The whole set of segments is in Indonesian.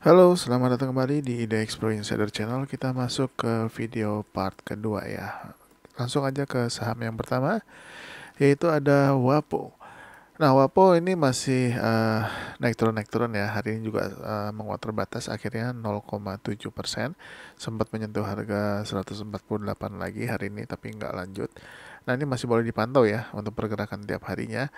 Halo, selamat datang kembali di The Explore Insider Channel. Kita masuk ke video part kedua ya. Langsung aja ke saham yang pertama, yaitu ada WAPO. Nah, Wapo ini masih uh, naik turun naik turun ya. Hari ini juga uh, menguat terbatas akhirnya 0,7 persen. Sempat menyentuh harga 148 lagi hari ini tapi nggak lanjut. Nah ini masih boleh dipantau ya untuk pergerakan tiap harinya.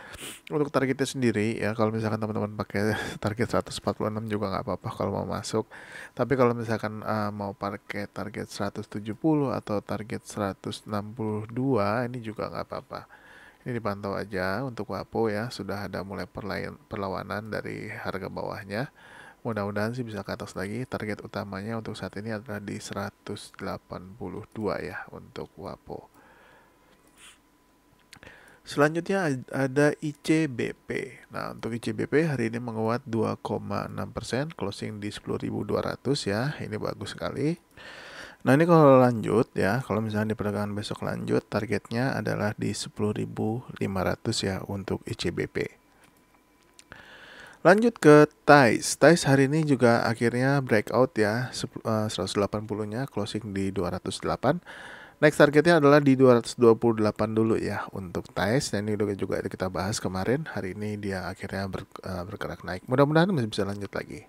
Untuk targetnya sendiri ya kalau misalkan teman-teman pakai target 146 juga nggak apa-apa kalau mau masuk. Tapi kalau misalkan uh, mau pakai target 170 atau target 162 ini juga nggak apa-apa. Ini dipantau aja untuk WAPO ya, sudah ada mulai perlawanan dari harga bawahnya. Mudah-mudahan sih bisa ke atas lagi. Target utamanya untuk saat ini adalah di 182 ya untuk WAPO. Selanjutnya ada ICBP. Nah, untuk ICBP hari ini menguat 2,6%, closing di 10.200 ya. Ini bagus sekali. Nah ini kalau lanjut ya, kalau misalnya di perdagangan besok lanjut, targetnya adalah di 10.500 ya untuk ICBP. Lanjut ke TAIS. TAIS hari ini juga akhirnya breakout ya, 180-nya eh, closing di 208. Next targetnya adalah di 228 dulu ya untuk TAIS. dan ini juga kita bahas kemarin, hari ini dia akhirnya eh, bergerak naik. Mudah-mudahan masih bisa lanjut lagi.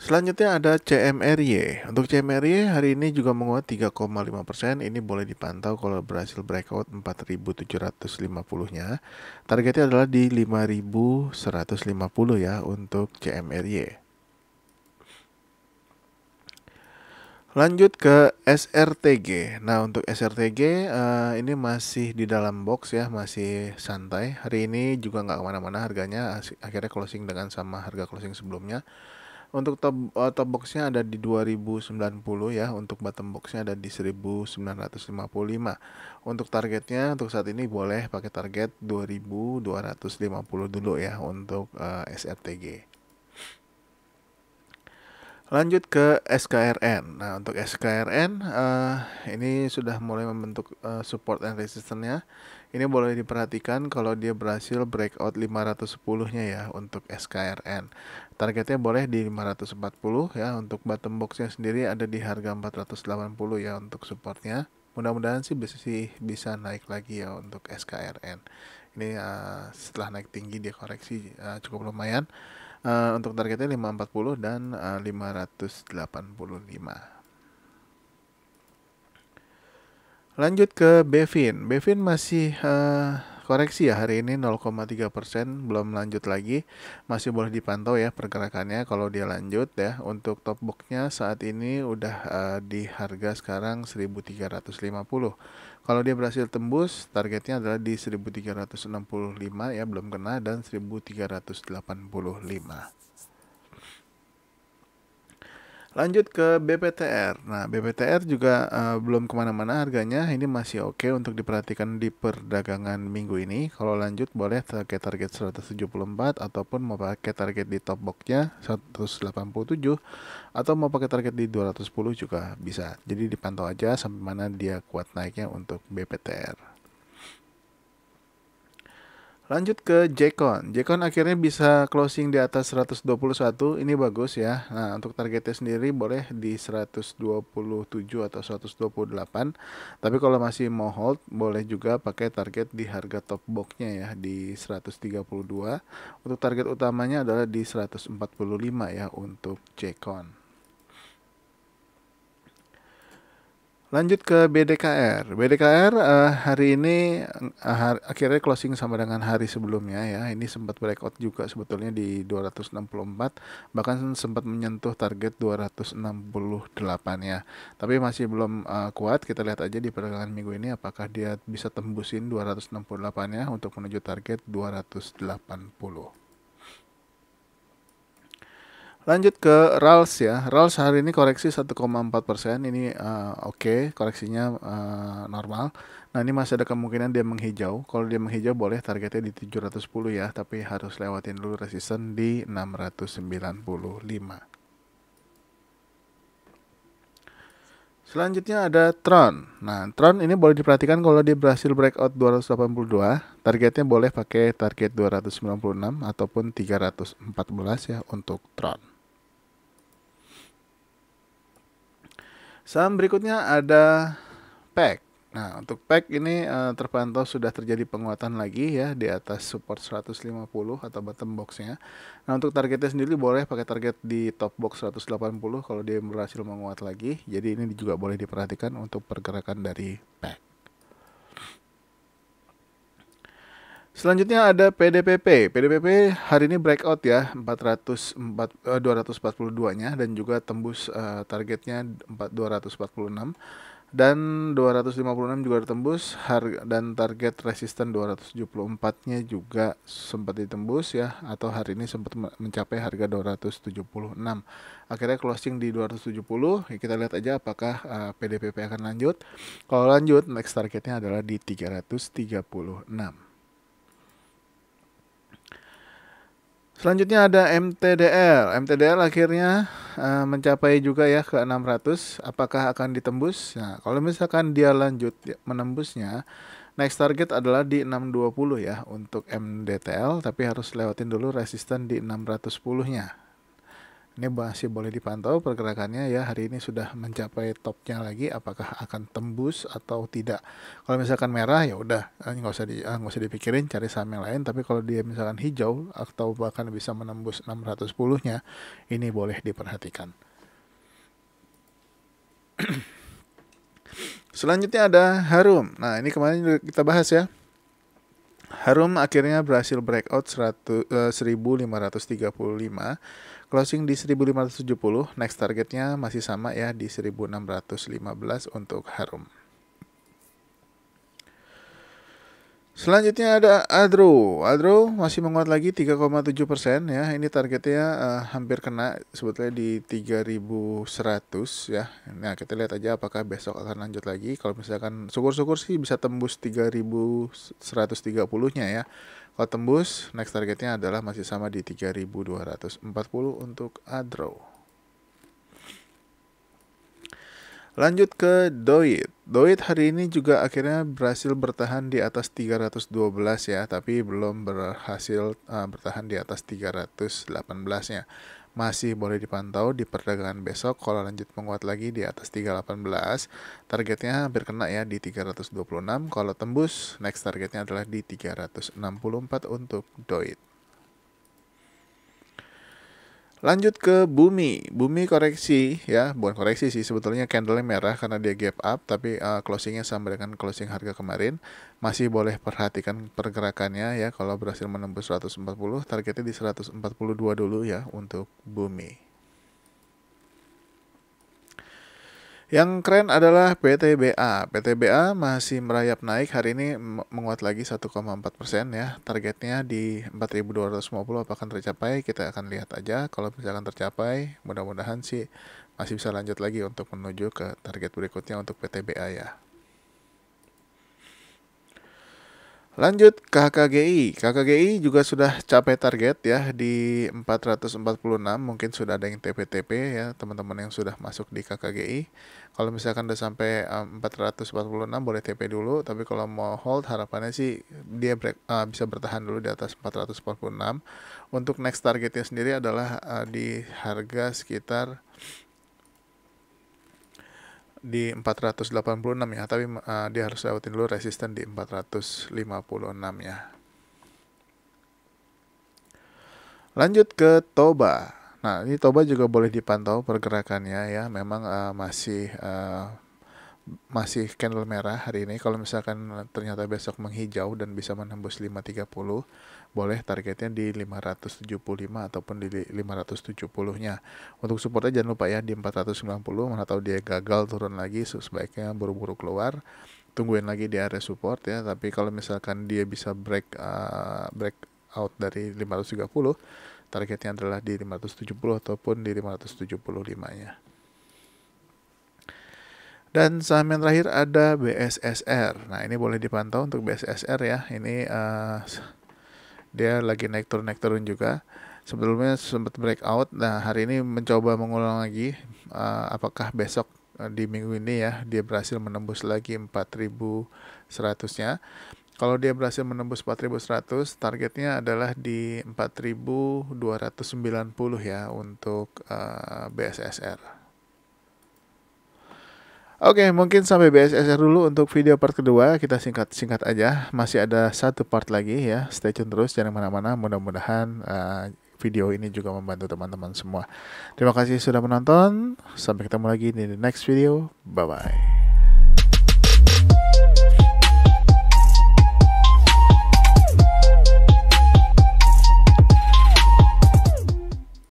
Selanjutnya ada CMRY. Untuk CMRY hari ini juga menguat 3,5%. Ini boleh dipantau kalau berhasil breakout 4.750-nya. Targetnya adalah di 5.150 ya untuk CMRY. Lanjut ke SRTG. Nah, untuk SRTG uh, eh, ini masih di dalam box ya, masih santai. Hari ini juga nggak kemana-mana harganya, akhirnya closing dengan sama harga closing sebelumnya. Untuk top uh, top boxnya ada di 2090 ya, untuk bottom boxnya ada di 1955. Untuk targetnya untuk saat ini boleh pakai target 2250 dulu ya untuk uh, eh, SRTG. Lanjut ke SKRN. Nah, untuk SKRN uh, eh, ini sudah mulai membentuk uh, support and resistance-nya. Ini boleh diperhatikan kalau dia berhasil breakout 510-nya ya untuk SKRN. Targetnya boleh di 540 ya untuk bottom box-nya sendiri ada di harga 480 ya untuk supportnya. Mudah-mudahan sih bisa sih bisa naik lagi ya untuk SKRN. Ini uh, setelah naik tinggi dia koreksi uh, cukup lumayan. Uh, untuk targetnya 540 dan eh, uh, 585. Lanjut ke Bevin. Bevin masih uh, koreksi ya hari ini 0,3 persen belum lanjut lagi masih boleh dipantau ya pergerakannya kalau dia lanjut ya untuk top boxnya saat ini udah uh, di harga sekarang 1350 kalau dia berhasil tembus targetnya adalah di 1365 ya belum kena dan 1385 Lanjut ke BPTR. Nah, BPTR juga uh, belum kemana-mana harganya. Ini masih oke okay untuk diperhatikan di perdagangan minggu ini. Kalau lanjut boleh pakai target 174 ataupun mau pakai target di top boxnya 187 atau mau pakai target di 210 juga bisa. Jadi dipantau aja sampai mana dia kuat naiknya untuk BPTR. Lanjut ke Jekon. Jekon akhirnya bisa closing di atas 121. Ini bagus ya. Nah, untuk targetnya sendiri boleh di 127 atau 128. Tapi kalau masih mau hold, boleh juga pakai target di harga top boxnya ya di 132. Untuk target utamanya adalah di 145 ya untuk Jekon. Lanjut ke BDKR. BDKR uh, eh, hari ini uh, eh, hari, akhirnya closing sama dengan hari sebelumnya ya. Ini sempat breakout juga sebetulnya di 264 bahkan sempat menyentuh target 268 ya. Tapi masih belum uh, kuat. Kita lihat aja di perdagangan minggu ini apakah dia bisa tembusin 268 ya untuk menuju target 280. Lanjut ke RALS ya. RALS hari ini koreksi 1,4 persen. Ini uh, oke, okay, koreksinya uh, normal. Nah ini masih ada kemungkinan dia menghijau. Kalau dia menghijau boleh targetnya di 710 ya, tapi harus lewatin dulu resisten di 695. Selanjutnya ada Tron. Nah, Tron ini boleh diperhatikan kalau dia berhasil breakout 282, targetnya boleh pakai target 296 ataupun 314 ya untuk Tron. Saham berikutnya ada PEG. Nah, untuk PEG ini uh, terpantau sudah terjadi penguatan lagi ya di atas support 150 atau bottom boxnya. Nah, untuk targetnya sendiri boleh pakai target di top box 180 kalau dia berhasil menguat lagi. Jadi ini juga boleh diperhatikan untuk pergerakan dari PEG. Selanjutnya ada PDPP. PDPP hari ini breakout ya 404 242-nya eh, dan juga tembus uh, targetnya 4, 246 dan 256 juga ditembus dan target resisten 274-nya juga sempat ditembus ya atau hari ini sempat mencapai harga 276. Akhirnya closing di 270. Ya, kita lihat aja apakah uh, eh, PDPP akan lanjut. Kalau lanjut next targetnya adalah di 336. Selanjutnya ada MTDL. MTDL akhirnya uh, mencapai juga ya ke 600. Apakah akan ditembus? Nah, kalau misalkan dia lanjut ya, menembusnya, next target adalah di 620 ya untuk MDTL, tapi harus lewatin dulu resisten di 610-nya. Ini masih boleh dipantau pergerakannya ya hari ini sudah mencapai topnya lagi apakah akan tembus atau tidak. Kalau misalkan merah ya udah eh, nggak usah di eh, nggak usah dipikirin cari saham yang lain tapi kalau dia misalkan hijau atau bahkan bisa menembus 610-nya ini boleh diperhatikan. Selanjutnya ada Harum. Nah, ini kemarin kita bahas ya. Harum akhirnya berhasil breakout 100, eh, 1535, closing di 1570, next targetnya masih sama ya di 1615 untuk Harum. Selanjutnya ada Adro. Adro masih menguat lagi 3,7 persen ya. Ini targetnya uh, hampir kena sebetulnya di 3.100 ya. Nah kita lihat aja apakah besok akan lanjut lagi. Kalau misalkan syukur-syukur sih bisa tembus 3.130-nya ya. Kalau tembus, next targetnya adalah masih sama di 3.240 untuk Adro. Lanjut ke Doit. Doit hari ini juga akhirnya berhasil bertahan di atas 312 ya, tapi belum berhasil uh, bertahan di atas 318-nya. Masih boleh dipantau di perdagangan besok kalau lanjut menguat lagi di atas 318. Targetnya hampir kena ya di 326. Kalau tembus, next targetnya adalah di 364 untuk Doit. Lanjut ke Bumi. Bumi koreksi ya, bukan koreksi sih sebetulnya candlenya merah karena dia gap up tapi uh, closingnya sama dengan closing harga kemarin. Masih boleh perhatikan pergerakannya ya kalau berhasil menembus 140 targetnya di 142 dulu ya untuk Bumi. Yang keren adalah PTBA. PTBA masih merayap naik hari ini menguat lagi 1,4 persen ya. Targetnya di 4.250 apakah tercapai? Kita akan lihat aja. Kalau misalkan tercapai, mudah-mudahan sih masih bisa lanjut lagi untuk menuju ke target berikutnya untuk PTBA ya. Lanjut KKGI. KKGI juga sudah capai target ya di 446. Mungkin sudah ada yang TP-TP ya teman-teman yang sudah masuk di KKGI. Kalau misalkan udah sampai eh, puluh 446 boleh TP dulu, tapi kalau mau hold harapannya sih dia break, uh, bisa bertahan dulu di atas 446. Untuk next targetnya sendiri adalah uh, di harga sekitar di 486 ya, tapi uh, dia harus lewatin dulu resisten di 456 ya. Lanjut ke Toba. Nah, ini Toba juga boleh dipantau pergerakannya ya, memang uh, masih uh, masih candle merah hari ini. Kalau misalkan ternyata besok menghijau dan bisa menembus 530, boleh targetnya di 575 ataupun di 570-nya. Untuk supportnya jangan lupa ya di 490, mana tahu dia gagal turun lagi, sebaiknya buru-buru keluar. Tungguin lagi di area support ya, tapi kalau misalkan dia bisa break uh, break out dari 530, targetnya adalah di 570 ataupun di 575-nya. Dan saham yang terakhir ada BSSR. Nah, ini boleh dipantau untuk BSSR ya. Ini uh, dia lagi naik turun naik turun juga. Sebelumnya sempat breakout. Nah, hari ini mencoba mengulang lagi uh, apakah besok eh, di minggu ini ya dia berhasil menembus lagi 4100-nya. Kalau dia berhasil menembus 4100, targetnya adalah di 4290 ya untuk uh, BSSR. Oke, okay, mungkin sampai BSSR dulu untuk video part kedua. Kita singkat-singkat aja. Masih ada satu part lagi ya. Stay tune terus, jangan mana-mana. Mudah-mudahan uh, video ini juga membantu teman-teman semua. Terima kasih sudah menonton. Sampai ketemu lagi di the next video. Bye-bye.